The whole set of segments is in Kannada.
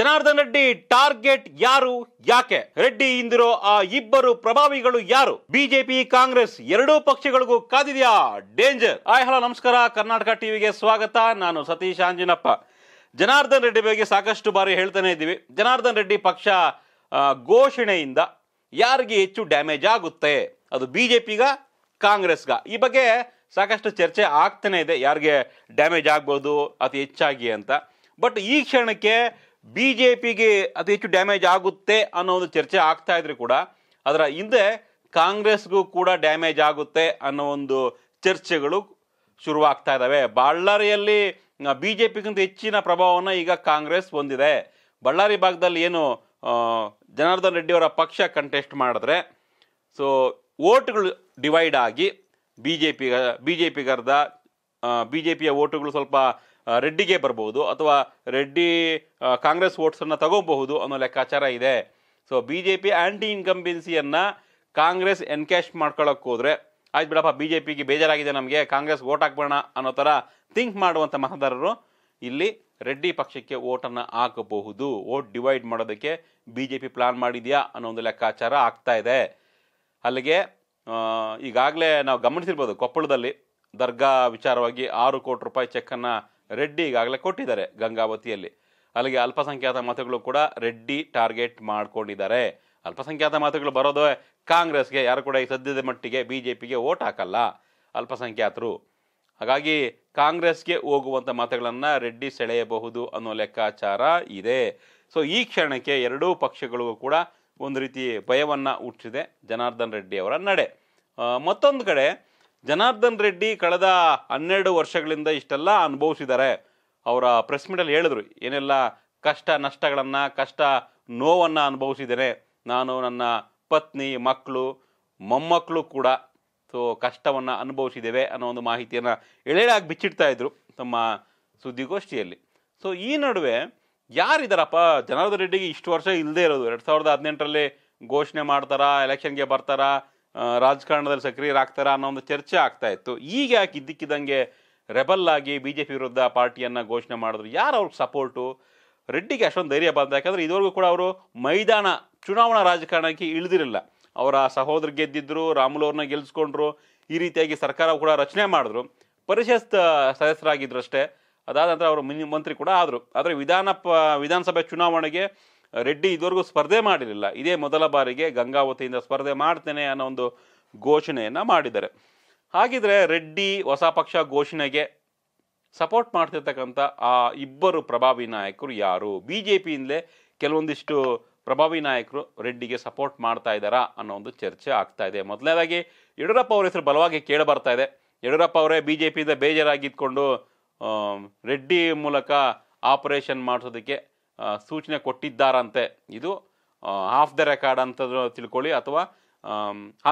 ಜನಾರ್ದನ್ ರೆಡ್ಡಿ ಟಾರ್ಗೆಟ್ ಯಾರು ಯಾಕೆ ರೆಡ್ಡಿ ಇಂದಿರೋ ಆ ಇಬ್ಬರು ಪ್ರಭಾವಿಗಳು ಯಾರು ಬಿಜೆಪಿ ಕಾಂಗ್ರೆಸ್ ಎರಡೂ ಪಕ್ಷಗಳಿಗೂ ಕಾದಿದೆಯಾ ಡೇಂಜರ್ ಆಯ್ ಹಲೋ ನಮಸ್ಕಾರ ಕರ್ನಾಟಕ ಟಿವಿಗೆ ಸ್ವಾಗತ ನಾನು ಸತೀಶ್ ಆಂಜಿನಪ್ಪ ಜನಾರ್ದನ್ ರೆಡ್ಡಿ ಬಗ್ಗೆ ಸಾಕಷ್ಟು ಬಾರಿ ಹೇಳ್ತಾನೆ ಇದ್ದೀವಿ ಜನಾರ್ದನ್ ರೆಡ್ಡಿ ಪಕ್ಷ ಘೋಷಣೆಯಿಂದ ಯಾರಿಗೆ ಹೆಚ್ಚು ಡ್ಯಾಮೇಜ್ ಆಗುತ್ತೆ ಅದು ಬಿಜೆಪಿಗ ಕಾಂಗ್ರೆಸ್ಗ ಈ ಬಗ್ಗೆ ಸಾಕಷ್ಟು ಚರ್ಚೆ ಆಗ್ತಾನೆ ಇದೆ ಯಾರಿಗೆ ಡ್ಯಾಮೇಜ್ ಆಗ್ಬೋದು ಅತಿ ಹೆಚ್ಚಾಗಿ ಅಂತ ಬಟ್ ಈ ಕ್ಷಣಕ್ಕೆ ಬಿ ಜೆ ಪಿಗೆ ಅತಿ ಹೆಚ್ಚು ಡ್ಯಾಮೇಜ್ ಆಗುತ್ತೆ ಅನ್ನೋ ಒಂದು ಚರ್ಚೆ ಆಗ್ತಾ ಇದ್ರೆ ಕೂಡ ಅದರ ಹಿಂದೆ ಕಾಂಗ್ರೆಸ್ಗೂ ಕೂಡ ಡ್ಯಾಮೇಜ್ ಆಗುತ್ತೆ ಅನ್ನೋ ಒಂದು ಚರ್ಚೆಗಳು ಶುರುವಾಗ್ತಾ ಇದ್ದಾವೆ ಬಳ್ಳಾರಿಯಲ್ಲಿ ಬಿ ಜೆ ಪಿಗಿಂತ ಹೆಚ್ಚಿನ ಪ್ರಭಾವವನ್ನು ಈಗ ಕಾಂಗ್ರೆಸ್ ಹೊಂದಿದೆ ಬಳ್ಳಾರಿ ಭಾಗದಲ್ಲಿ ಏನು ಜನಾರ್ದನ್ ರೆಡ್ಡಿಯವರ ಪಕ್ಷ ಕಂಟೆಸ್ಟ್ ಮಾಡಿದ್ರೆ ಸೊ ಓಟ್ಗಳು ಡಿವೈಡ್ ಆಗಿ ಬಿ ಜೆ ಪಿಗ ಬಿ ಜೆ ಪಿಗರ್ದ ಬಿ ಜೆ ಪಿಯ ಓಟುಗಳು ಸ್ವಲ್ಪ ರೆಡ್ಡಿಗೆ ಬರಬಹುದು ಅಥವಾ ರೆಡ್ಡಿ ಕಾಂಗ್ರೆಸ್ ಓಟ್ಸನ್ನು ತಗೋಬಹುದು ಅನ್ನೋ ಲೆಕ್ಕಾಚಾರ ಇದೆ so B J P anti ಇನ್ಕಂಬೆನ್ಸಿಯನ್ನು ಕಾಂಗ್ರೆಸ್ ಎನ್ಕ್ಯಾಶ್ ಮಾಡ್ಕೊಳ್ಳೋಕೆ ಹೋದರೆ ಆಯ್ತು ಬಿಡಪ್ಪ ಬಿ ಜೆ ಪಿಗೆ ಬೇಜಾರಾಗಿದೆ ನಮಗೆ ಕಾಂಗ್ರೆಸ್ ಓಟ್ ಹಾಕ್ಬೋಣ ಅನ್ನೋ ಥರ ಥಿಂಕ್ ಮಾಡುವಂಥ ಮತದಾರರು ಇಲ್ಲಿ ರೆಡ್ಡಿ ಪಕ್ಷಕ್ಕೆ ಓಟನ್ನು ಹಾಕಬಹುದು ಓಟ್ ಡಿವೈಡ್ ಮಾಡೋದಕ್ಕೆ ಬಿ ಜೆ ಪಿ ಪ್ಲಾನ್ ಮಾಡಿದೆಯಾ ಅನ್ನೋ ಒಂದು ಲೆಕ್ಕಾಚಾರ ಆಗ್ತಾ ಇದೆ ಅಲ್ಲಿಗೆ ಈಗಾಗಲೇ ನಾವು ಗಮನಿಸಿರ್ಬೋದು ಕೊಪ್ಪಳದಲ್ಲಿ ದರ್ಗಾ ವಿಚಾರವಾಗಿ ಆರು ಕೋಟಿ ರೂಪಾಯಿ ಚೆಕ್ಕನ್ನು ರೆಡ್ಡಿ ಈಗಾಗಲೇ ಕೊಟ್ಟಿದ್ದಾರೆ ಗಂಗಾವತಿಯಲ್ಲಿ ಅಲ್ಲಿಗೆ ಅಲ್ಪಸಂಖ್ಯಾತ ಮತಗಳು ಕೂಡ ರೆಡ್ಡಿ ಟಾರ್ಗೆಟ್ ಮಾಡಿಕೊಂಡಿದ್ದಾರೆ ಅಲ್ಪಸಂಖ್ಯಾತ ಮತಗಳು ಬರೋದು ಕಾಂಗ್ರೆಸ್ಗೆ ಯಾರು ಕೂಡ ಈ ಸದ್ಯದ ಮಟ್ಟಿಗೆ ಬಿ ಜೆ ಪಿಗೆ ಓಟ್ ಹಾಕಲ್ಲ ಅಲ್ಪಸಂಖ್ಯಾತರು ಹಾಗಾಗಿ ಕಾಂಗ್ರೆಸ್ಗೆ ಹೋಗುವಂಥ ಮತಗಳನ್ನು ರೆಡ್ಡಿ ಸೆಳೆಯಬಹುದು ಅನ್ನೋ ಲೆಕ್ಕಾಚಾರ ಇದೆ ಸೊ ಈ ಕ್ಷಣಕ್ಕೆ ಎರಡೂ ಪಕ್ಷಗಳಿಗೂ ಕೂಡ ಒಂದು ರೀತಿ ಭಯವನ್ನು ಹುಟ್ಟಿಸಿದೆ ಜನಾರ್ದನ್ ರೆಡ್ಡಿ ಅವರ ನಡೆ ಮತ್ತೊಂದು ಕಡೆ ಜನಾರ್ದನ್ ರೆಡ್ಡಿ ಕಳೆದ ಹನ್ನೆರಡು ವರ್ಷಗಳಿಂದ ಇಷ್ಟೆಲ್ಲ ಅನುಭವಿಸಿದ್ದಾರೆ ಅವರ ಪ್ರೆಸ್ ಮೀಟಲ್ಲಿ ಹೇಳಿದ್ರು ಏನೆಲ್ಲ ಕಷ್ಟ ನಷ್ಟಗಳನ್ನು ಕಷ್ಟ ನೋವನ್ನು ಅನುಭವಿಸಿದ್ದೇನೆ ನಾನು ನನ್ನ ಪತ್ನಿ ಮಕ್ಕಳು ಮೊಮ್ಮಕ್ಕಳು ಕೂಡ ಸೊ ಕಷ್ಟವನ್ನು ಅನುಭವಿಸಿದ್ದೇವೆ ಅನ್ನೋ ಒಂದು ಮಾಹಿತಿಯನ್ನು ಎಳೆಯಾಗಿ ಬಿಚ್ಚಿಡ್ತಾ ಇದ್ರು ತಮ್ಮ ಸುದ್ದಿಗೋಷ್ಠಿಯಲ್ಲಿ ಸೊ ಈ ನಡುವೆ ಯಾರಿದ್ದಾರಪ್ಪ ಜನಾರ್ದನ್ ರೆಡ್ಡಿಗೆ ಇಷ್ಟು ವರ್ಷ ಇಲ್ಲದೆ ಇರೋದು ಎರಡು ಸಾವಿರದ ಹದಿನೆಂಟರಲ್ಲಿ ಘೋಷಣೆ ಮಾಡ್ತಾರಾ ಎಲೆಕ್ಷನ್ಗೆ ಬರ್ತಾರಾ ರಾಜಕಾರಣದಲ್ಲಿ ಸಕ್ರಿಯರಾಗ್ತಾರೆ ಅನ್ನೋ ಒಂದು ಚರ್ಚೆ ಆಗ್ತಾ ಇತ್ತು ಈಗ ಯಾಕೆ ಇದ್ದಕ್ಕಿದ್ದಂಗೆ ರೆಬಲ್ ಆಗಿ ಬಿ ಜೆ ಪಿ ವಿರುದ್ಧ ಪಾರ್ಟಿಯನ್ನು ಘೋಷಣೆ ಮಾಡಿದ್ರು ಯಾರು ಅವ್ರಿಗೆ ಸಪೋರ್ಟು ರೆಡ್ಡಿಗೆ ಅಷ್ಟೊಂದು ಧೈರ್ಯ ಬಂದ ಯಾಕಂದರೆ ಇದುವರೆಗೂ ಕೂಡ ಅವರು ಮೈದಾನ ಚುನಾವಣಾ ರಾಜಕಾರಣಕ್ಕೆ ಇಳಿದಿರಲಿಲ್ಲ ಅವರ ಸಹೋದರ ಗೆದ್ದಿದ್ರು ರಾಮುಲು ಅವ್ರನ್ನ ಗೆಲ್ಲಿಸ್ಕೊಂಡ್ರು ಈ ರೀತಿಯಾಗಿ ಸರ್ಕಾರ ಕೂಡ ರಚನೆ ಮಾಡಿದ್ರು ಪರಿಷತ್ ಸದಸ್ಯರಾಗಿದ್ದರು ಅಷ್ಟೇ ಅದಾದ ನಂತರ ಅವರು ಮಿನಿ ಮಂತ್ರಿ ಕೂಡ ಆದರು ಆದರೆ ವಿಧಾನ ಪ ವಿಧಾನಸಭೆ ಚುನಾವಣೆಗೆ ರೆಡ್ಡಿ ಇದುವರೆಗೂ ಸ್ಪರ್ಧೆ ಮಾಡಿರಲಿಲ್ಲ ಇದೇ ಮೊದಲ ಬಾರಿಗೆ ಗಂಗಾವತಿಯಿಂದ ಸ್ಪರ್ಧೆ ಮಾಡ್ತೇನೆ ಅನ್ನೋ ಒಂದು ಘೋಷಣೆಯನ್ನು ಮಾಡಿದ್ದಾರೆ ಹಾಗಿದ್ರೆ ರೆಡ್ಡಿ ಹೊಸ ಪಕ್ಷ ಘೋಷಣೆಗೆ ಸಪೋರ್ಟ್ ಮಾಡ್ತಿರ್ತಕ್ಕಂಥ ಆ ಇಬ್ಬರು ಪ್ರಭಾವಿ ನಾಯಕರು ಯಾರು ಬಿ ಜೆ ಪಿಯಿಂದಲೇ ಕೆಲವೊಂದಿಷ್ಟು ಪ್ರಭಾವಿ ನಾಯಕರು ರೆಡ್ಡಿಗೆ ಸಪೋರ್ಟ್ ಮಾಡ್ತಾ ಇದ್ದಾರಾ ಅನ್ನೋ ಒಂದು ಚರ್ಚೆ ಆಗ್ತಾ ಇದೆ ಮೊದಲನೇದಾಗಿ ಯಡಿಯೂರಪ್ಪ ಅವರ ಹೆಸರು ಬಲವಾಗಿ ಕೇಳಿ ಬರ್ತಾ ಇದೆ ಯಡಿಯೂರಪ್ಪ ಅವರೇ ಬಿ ಜೆ ಪಿಯಿಂದ ಬೇಜಾರಾಗಿದ್ದುಕೊಂಡು ರೆಡ್ಡಿ ಮೂಲಕ ಆಪರೇಷನ್ ಮಾಡಿಸೋದಕ್ಕೆ ಸೂಚನೆ ಕೊಟ್ಟಿದ್ದಾರಂತೆ ಇದು ಆಫ್ ದ ರೆಕಾರ್ಡ್ ಅಂತ ತಿಳ್ಕೊಳ್ಳಿ ಅಥವಾ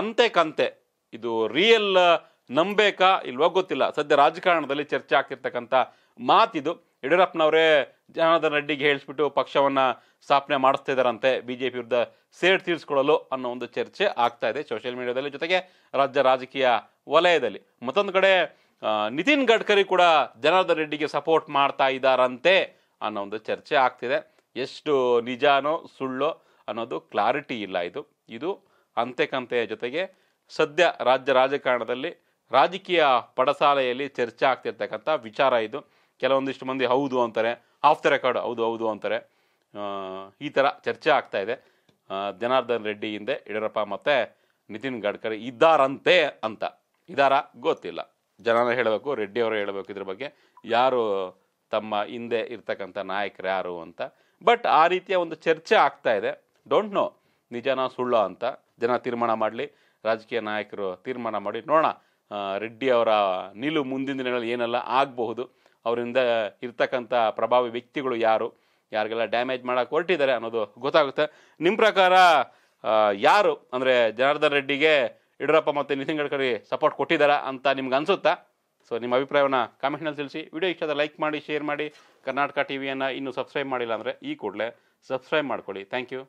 ಅಂತೆ ಕಂತೆ ಇದು ರಿಯಲ್ ನಂಬೇಕಾ ಇಲ್ವೋ ಗೊತ್ತಿಲ್ಲ ಸದ್ಯ ರಾಜಕಾರಣದಲ್ಲಿ ಚರ್ಚೆ ಆಗ್ತಿರ್ತಕ್ಕಂಥ ಮಾತಿದು ಯಡಿಯೂರಪ್ಪನವರೇ ಜನಾರ್ದನ್ ರೆಡ್ಡಿಗೆ ಹೇಳಿಸ್ಬಿಟ್ಟು ಪಕ್ಷವನ್ನು ಸ್ಥಾಪನೆ ಮಾಡಿಸ್ತಾ ಇದ್ದಾರಂತೆ ಬಿ ಜೆ ಪಿ ವಿರುದ್ಧ ಸೇಡ್ ತೀರಿಸ್ಕೊಳ್ಳಲು ಅನ್ನೋ ಒಂದು ಚರ್ಚೆ ಆಗ್ತಾ ಇದೆ ಸೋಷಿಯಲ್ ಮೀಡಿಯಾದಲ್ಲಿ ಜೊತೆಗೆ ರಾಜ್ಯ ರಾಜಕೀಯ ವಲಯದಲ್ಲಿ ಮತ್ತೊಂದು ಕಡೆ ನಿತಿನ್ ಗಡ್ಕರಿ ಕೂಡ ಜನಾರ್ದನ್ ರೆಡ್ಡಿಗೆ ಸಪೋರ್ಟ್ ಮಾಡ್ತಾ ಇದ್ದಾರಂತೆ ಅನ್ನೋ ಒಂದು ಚರ್ಚೆ ಆಗ್ತಿದೆ ಎಷ್ಟು ನಿಜಾನೋ ಸುಳ್ಳೋ ಅನ್ನೋದು ಕ್ಲಾರಿಟಿ ಇಲ್ಲ ಇದು ಇದು ಅಂತೆಕಂತೆಯ ಜೊತೆಗೆ ಸದ್ಯ ರಾಜ್ಯ ರಾಜಕಾರಣದಲ್ಲಿ ರಾಜಕೀಯ ಪಡಸಾಲೆಯಲ್ಲಿ ಚರ್ಚೆ ಆಗ್ತಿರ್ತಕ್ಕಂಥ ವಿಚಾರ ಇದು ಕೆಲವೊಂದಿಷ್ಟು ಮಂದಿ ಹೌದು ಅಂತಾರೆ ಆಫ್ ದ ರೆಕಾರ್ಡ್ ಹೌದು ಹೌದು ಅಂತಾರೆ ಈ ಥರ ಚರ್ಚೆ ಆಗ್ತಾ ಇದೆ ಜನಾರ್ದನ್ ರೆಡ್ಡಿ ಹಿಂದೆ ಯಡಿಯೂರಪ್ಪ ಮತ್ತು ನಿತಿನ್ ಗಡ್ಕರಿ ಇದ್ದಾರಂತೆ ಅಂತ ಇದಾರ ಗೊತ್ತಿಲ್ಲ ಜನರೇ ಹೇಳಬೇಕು ರೆಡ್ಡಿ ಹೇಳಬೇಕು ಇದ್ರ ಬಗ್ಗೆ ಯಾರು ತಮ್ಮ ಹಿಂದೆ ಇರ್ತಕ್ಕಂಥ ನಾಯಕರು ಯಾರು ಅಂತ ಬಟ್ ಆ ರೀತಿಯ ಒಂದು ಚರ್ಚೆ ಆಗ್ತಾ ಇದೆ ಡೋಂಟ್ ನೋ ನಿಜನ ಸುಳ್ಳು ಅಂತ ಜನ ತೀರ್ಮಾನ ಮಾಡಲಿ ರಾಜಕೀಯ ನಾಯಕರು ತೀರ್ಮಾನ ಮಾಡಿ ನೋಡೋಣ ರೆಡ್ಡಿ ಅವರ ನಿಲು ಮುಂದಿನ ದಿನಗಳಲ್ಲಿ ಏನೆಲ್ಲ ಆಗಬಹುದು ಅವರಿಂದ ಇರ್ತಕ್ಕಂಥ ಪ್ರಭಾವಿ ವ್ಯಕ್ತಿಗಳು ಯಾರು ಯಾರಿಗೆಲ್ಲ ಡ್ಯಾಮೇಜ್ ಮಾಡೋಕೆ ಹೊರಟಿದ್ದಾರೆ ಅನ್ನೋದು ಗೊತ್ತಾಗುತ್ತೆ ನಿಮ್ಮ ಪ್ರಕಾರ ಯಾರು ಅಂದರೆ ಜನಾರ್ದನ್ ರೆಡ್ಡಿಗೆ ಯಡಿಯೂರಪ್ಪ ಮತ್ತು ನಿತಿನ್ ಗಡ್ಕರಿ ಸಪೋರ್ಟ್ ಕೊಟ್ಟಿದ್ದಾರಾ ಅಂತ ನಿಮ್ಗೆ ಅನಿಸುತ್ತಾ ಸೊ ನಿಮ್ಮ ಅಭಿಪ್ರಾಯವನ್ನು ಕಾಮೆಂಟ್ನಲ್ಲಿ ತಿಳಿಸಿ ವಿಡಿಯೋ ಇಷ್ಟ ಲೈಕ್ ಮಾಡಿ ಶೇರ್ ಮಾಡಿ ಕರ್ನಾಟಕ ಟಿವಿಯನ್ನು ಇನ್ನೂ ಸಬ್ಸ್ಕ್ರೈಬ್ ಮಾಡಿಲ್ಲ ಅಂದರೆ ಈ ಕೂಡಲೇ ಸಬ್ಸ್ಕ್ರೈಬ್ ಮಾಡ್ಕೊಳ್ಳಿ ಥ್ಯಾಂಕ್ ಯು